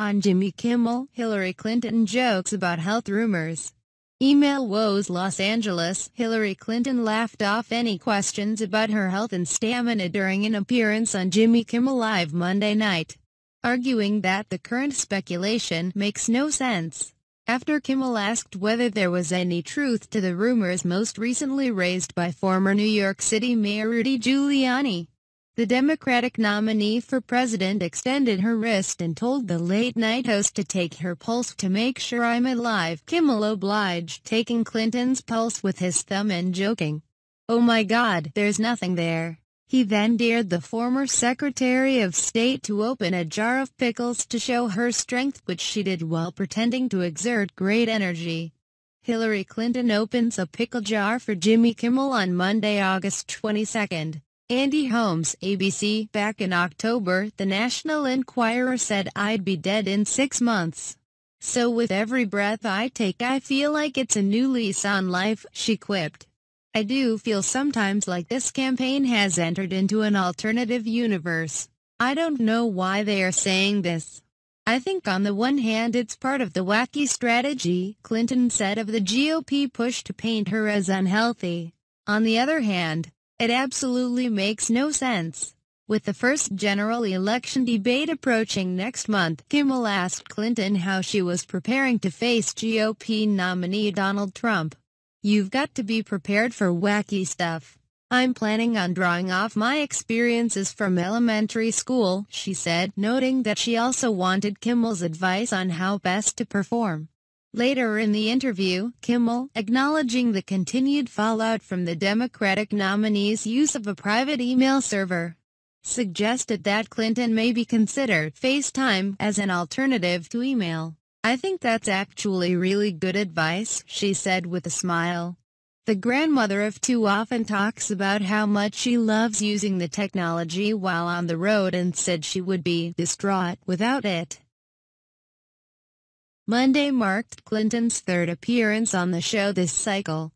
On Jimmy Kimmel, Hillary Clinton jokes about health rumors. Email woes Los Angeles, Hillary Clinton laughed off any questions about her health and stamina during an appearance on Jimmy Kimmel Live Monday night, arguing that the current speculation makes no sense. After Kimmel asked whether there was any truth to the rumors most recently raised by former New York City Mayor Rudy Giuliani, the Democratic nominee for president extended her wrist and told the late-night host to take her pulse to make sure I'm alive. Kimmel obliged, taking Clinton's pulse with his thumb and joking, Oh my God, there's nothing there. He then dared the former Secretary of State to open a jar of pickles to show her strength which she did while pretending to exert great energy. Hillary Clinton opens a pickle jar for Jimmy Kimmel on Monday, August 22. Andy Holmes, ABC. Back in October, the National Enquirer said I'd be dead in six months. So with every breath I take I feel like it's a new lease on life, she quipped. I do feel sometimes like this campaign has entered into an alternative universe. I don't know why they are saying this. I think on the one hand it's part of the wacky strategy Clinton said of the GOP push to paint her as unhealthy. On the other hand, it absolutely makes no sense. With the first general election debate approaching next month, Kimmel asked Clinton how she was preparing to face GOP nominee Donald Trump. You've got to be prepared for wacky stuff. I'm planning on drawing off my experiences from elementary school, she said, noting that she also wanted Kimmel's advice on how best to perform. Later in the interview, Kimmel, acknowledging the continued fallout from the Democratic nominee's use of a private email server, suggested that Clinton may be considered FaceTime as an alternative to email. I think that's actually really good advice, she said with a smile. The grandmother of two often talks about how much she loves using the technology while on the road and said she would be distraught without it. Monday marked Clinton's third appearance on the show this cycle.